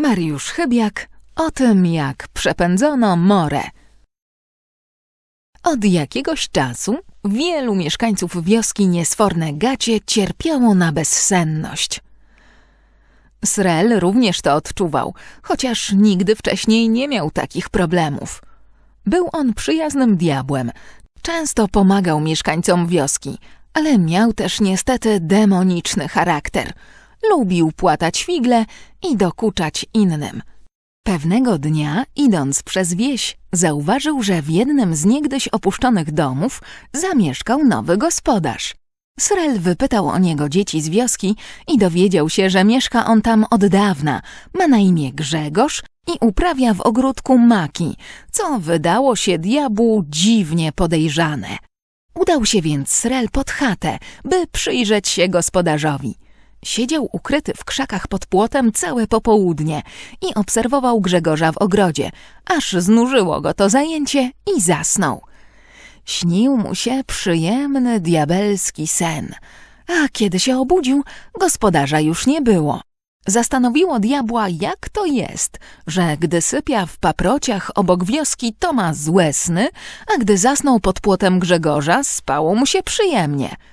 Mariusz Chybiak o tym, jak przepędzono morę. Od jakiegoś czasu wielu mieszkańców wioski niesforne gacie cierpiało na bezsenność. Srel również to odczuwał, chociaż nigdy wcześniej nie miał takich problemów. Był on przyjaznym diabłem, często pomagał mieszkańcom wioski, ale miał też niestety demoniczny charakter – lubił płatać figle i dokuczać innym. Pewnego dnia, idąc przez wieś, zauważył, że w jednym z niegdyś opuszczonych domów zamieszkał nowy gospodarz. Srel wypytał o niego dzieci z wioski i dowiedział się, że mieszka on tam od dawna, ma na imię Grzegorz i uprawia w ogródku maki, co wydało się diabłu dziwnie podejrzane. Udał się więc Srel pod chatę, by przyjrzeć się gospodarzowi – Siedział ukryty w krzakach pod płotem całe popołudnie i obserwował Grzegorza w ogrodzie, aż znużyło go to zajęcie i zasnął. Śnił mu się przyjemny, diabelski sen, a kiedy się obudził, gospodarza już nie było. Zastanowiło diabła, jak to jest, że gdy sypia w paprociach obok wioski, to ma złe sny, a gdy zasnął pod płotem Grzegorza, spało mu się przyjemnie –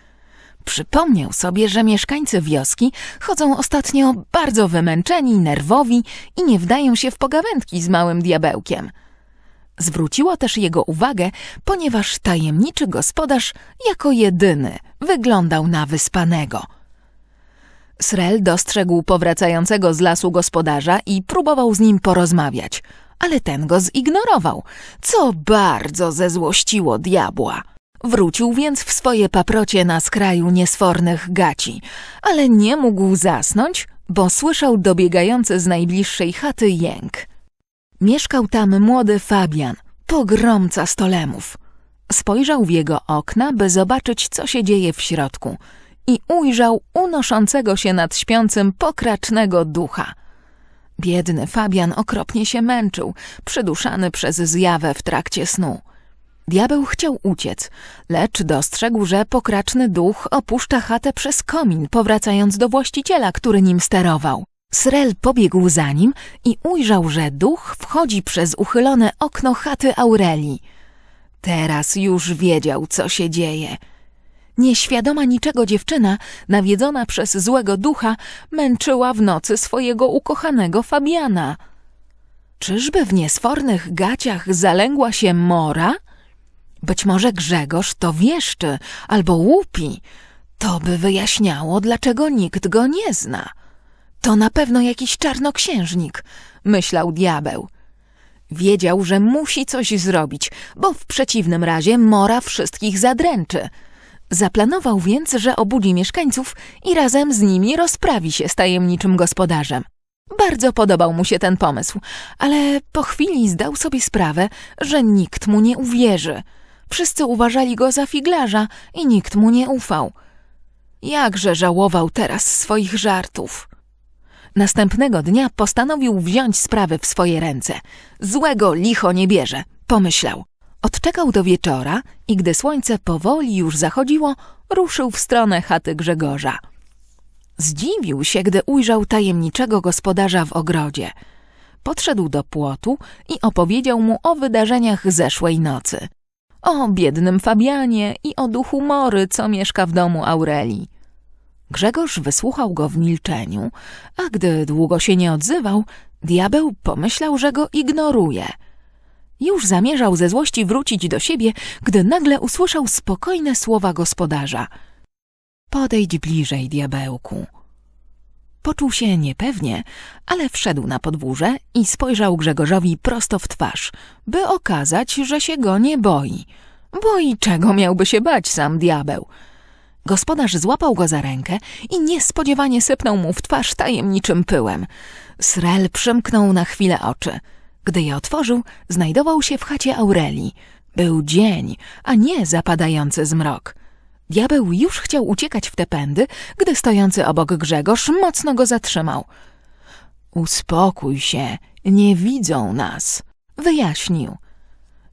Przypomniał sobie, że mieszkańcy wioski chodzą ostatnio bardzo wymęczeni, nerwowi i nie wdają się w pogawędki z małym diabełkiem. Zwróciło też jego uwagę, ponieważ tajemniczy gospodarz jako jedyny wyglądał na wyspanego. Srel dostrzegł powracającego z lasu gospodarza i próbował z nim porozmawiać, ale ten go zignorował, co bardzo zezłościło diabła. Wrócił więc w swoje paprocie na skraju niesfornych gaci, ale nie mógł zasnąć, bo słyszał dobiegający z najbliższej chaty jęk. Mieszkał tam młody Fabian, pogromca stolemów. Spojrzał w jego okna, by zobaczyć, co się dzieje w środku i ujrzał unoszącego się nad śpiącym pokracznego ducha. Biedny Fabian okropnie się męczył, przyduszany przez zjawę w trakcie snu – Diabeł chciał uciec, lecz dostrzegł, że pokraczny duch opuszcza chatę przez komin, powracając do właściciela, który nim sterował. Srel pobiegł za nim i ujrzał, że duch wchodzi przez uchylone okno chaty Aurelii. Teraz już wiedział, co się dzieje. Nieświadoma niczego dziewczyna, nawiedzona przez złego ducha, męczyła w nocy swojego ukochanego Fabiana. Czyżby w niesfornych gaciach zalęgła się mora? Być może Grzegorz to wieszczy albo łupi. To by wyjaśniało, dlaczego nikt go nie zna. To na pewno jakiś czarnoksiężnik, myślał diabeł. Wiedział, że musi coś zrobić, bo w przeciwnym razie mora wszystkich zadręczy. Zaplanował więc, że obudzi mieszkańców i razem z nimi rozprawi się z tajemniczym gospodarzem. Bardzo podobał mu się ten pomysł, ale po chwili zdał sobie sprawę, że nikt mu nie uwierzy – Wszyscy uważali go za figlarza i nikt mu nie ufał. Jakże żałował teraz swoich żartów. Następnego dnia postanowił wziąć sprawy w swoje ręce. Złego licho nie bierze, pomyślał. Odczekał do wieczora i gdy słońce powoli już zachodziło, ruszył w stronę chaty Grzegorza. Zdziwił się, gdy ujrzał tajemniczego gospodarza w ogrodzie. Podszedł do płotu i opowiedział mu o wydarzeniach zeszłej nocy o biednym Fabianie i o duchu mory, co mieszka w domu Aurelii. Grzegorz wysłuchał go w milczeniu, a gdy długo się nie odzywał, diabeł pomyślał, że go ignoruje. Już zamierzał ze złości wrócić do siebie, gdy nagle usłyszał spokojne słowa gospodarza. Podejdź bliżej, diabełku. Poczuł się niepewnie, ale wszedł na podwórze i spojrzał Grzegorzowi prosto w twarz, by okazać, że się go nie boi. Boi czego miałby się bać sam diabeł? Gospodarz złapał go za rękę i niespodziewanie sypnął mu w twarz tajemniczym pyłem. Srel przymknął na chwilę oczy. Gdy je otworzył, znajdował się w chacie Aurelii. Był dzień, a nie zapadający zmrok. Diabeł już chciał uciekać w te pędy, gdy stojący obok Grzegorz mocno go zatrzymał. Uspokój się, nie widzą nas, wyjaśnił.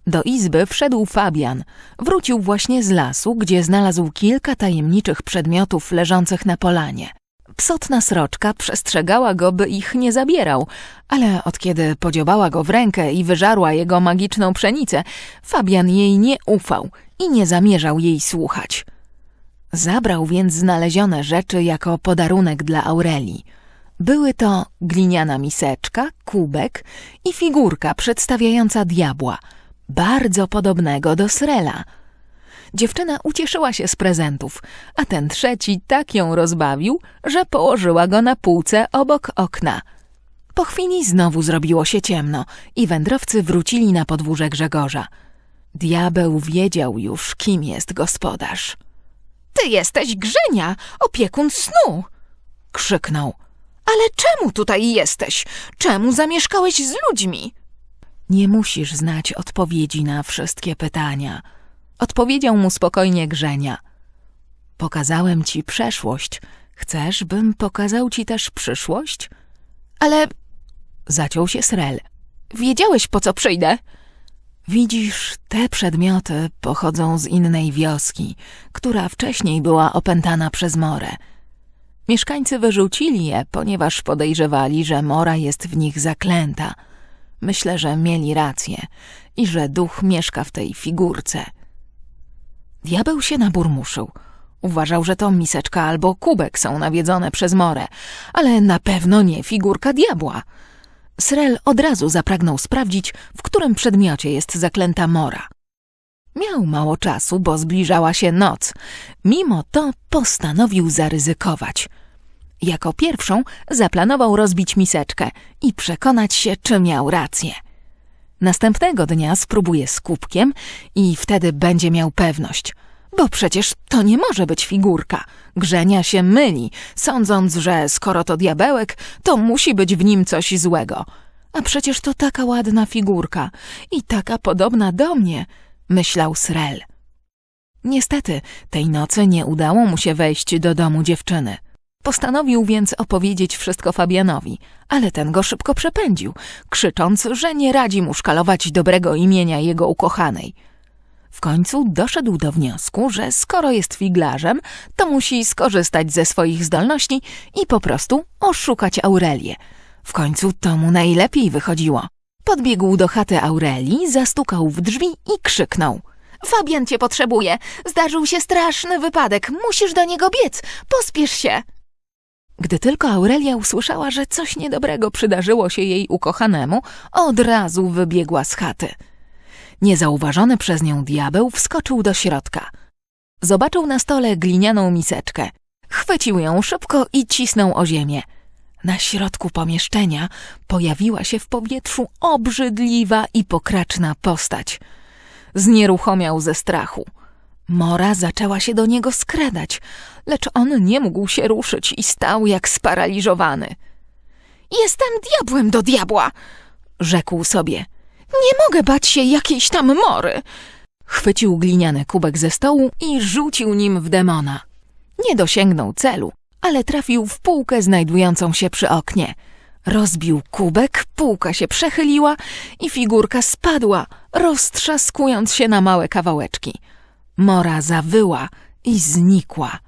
Do izby wszedł Fabian. Wrócił właśnie z lasu, gdzie znalazł kilka tajemniczych przedmiotów leżących na polanie. Psotna sroczka przestrzegała go, by ich nie zabierał, ale od kiedy podziobała go w rękę i wyżarła jego magiczną pszenicę, Fabian jej nie ufał i nie zamierzał jej słuchać. Zabrał więc znalezione rzeczy jako podarunek dla Aurelii. Były to gliniana miseczka, kubek i figurka przedstawiająca diabła, bardzo podobnego do Srela. Dziewczyna ucieszyła się z prezentów, a ten trzeci tak ją rozbawił, że położyła go na półce obok okna. Po chwili znowu zrobiło się ciemno i wędrowcy wrócili na podwórze Grzegorza. Diabeł wiedział już, kim jest gospodarz. Ty jesteś Grzenia, opiekun snu! krzyknął. Ale czemu tutaj jesteś? Czemu zamieszkałeś z ludźmi? Nie musisz znać odpowiedzi na wszystkie pytania. Odpowiedział mu spokojnie Grzenia. Pokazałem ci przeszłość. Chcesz, bym pokazał ci też przyszłość? Ale... Zaciął się Srel. Wiedziałeś, po co przyjdę? Widzisz, te przedmioty pochodzą z innej wioski, która wcześniej była opętana przez morę. Mieszkańcy wyrzucili je, ponieważ podejrzewali, że mora jest w nich zaklęta. Myślę, że mieli rację i że duch mieszka w tej figurce. Diabeł się naburmuszył. Uważał, że to miseczka albo kubek są nawiedzone przez morę, ale na pewno nie figurka diabła – Srel od razu zapragnął sprawdzić, w którym przedmiocie jest zaklęta mora. Miał mało czasu, bo zbliżała się noc. Mimo to postanowił zaryzykować. Jako pierwszą zaplanował rozbić miseczkę i przekonać się, czy miał rację. Następnego dnia spróbuje z kubkiem i wtedy będzie miał pewność – bo przecież to nie może być figurka. Grzenia się myli, sądząc, że skoro to diabełek, to musi być w nim coś złego. A przecież to taka ładna figurka i taka podobna do mnie, myślał Srel. Niestety, tej nocy nie udało mu się wejść do domu dziewczyny. Postanowił więc opowiedzieć wszystko Fabianowi, ale ten go szybko przepędził, krzycząc, że nie radzi mu szkalować dobrego imienia jego ukochanej – w końcu doszedł do wniosku, że skoro jest figlarzem, to musi skorzystać ze swoich zdolności i po prostu oszukać Aurelię. W końcu to mu najlepiej wychodziło. Podbiegł do chaty Aurelii, zastukał w drzwi i krzyknął. Fabian cię potrzebuje. Zdarzył się straszny wypadek. Musisz do niego biec. Pospiesz się. Gdy tylko Aurelia usłyszała, że coś niedobrego przydarzyło się jej ukochanemu, od razu wybiegła z chaty. Niezauważony przez nią diabeł wskoczył do środka. Zobaczył na stole glinianą miseczkę. Chwycił ją szybko i cisnął o ziemię. Na środku pomieszczenia pojawiła się w powietrzu obrzydliwa i pokraczna postać. Znieruchomiał ze strachu. Mora zaczęła się do niego skradać, lecz on nie mógł się ruszyć i stał jak sparaliżowany. Jestem diabłem do diabła! rzekł sobie. Nie mogę bać się jakiejś tam mory! Chwycił gliniany kubek ze stołu i rzucił nim w demona. Nie dosięgnął celu, ale trafił w półkę znajdującą się przy oknie. Rozbił kubek, półka się przechyliła i figurka spadła, roztrzaskując się na małe kawałeczki. Mora zawyła i znikła.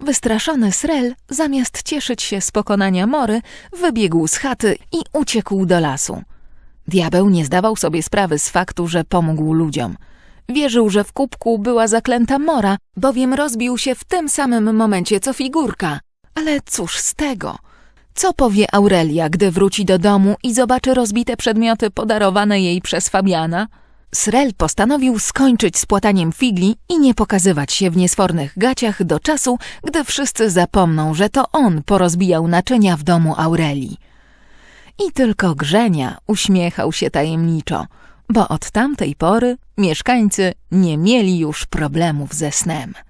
Wystraszony Srel, zamiast cieszyć się z pokonania mory, wybiegł z chaty i uciekł do lasu. Diabeł nie zdawał sobie sprawy z faktu, że pomógł ludziom. Wierzył, że w kubku była zaklęta mora, bowiem rozbił się w tym samym momencie co figurka. Ale cóż z tego? Co powie Aurelia, gdy wróci do domu i zobaczy rozbite przedmioty podarowane jej przez Fabiana? Srel postanowił skończyć z płataniem figli i nie pokazywać się w niesfornych gaciach do czasu, gdy wszyscy zapomną, że to on porozbijał naczynia w domu Aurelii. I tylko Grzenia uśmiechał się tajemniczo, bo od tamtej pory mieszkańcy nie mieli już problemów ze snem.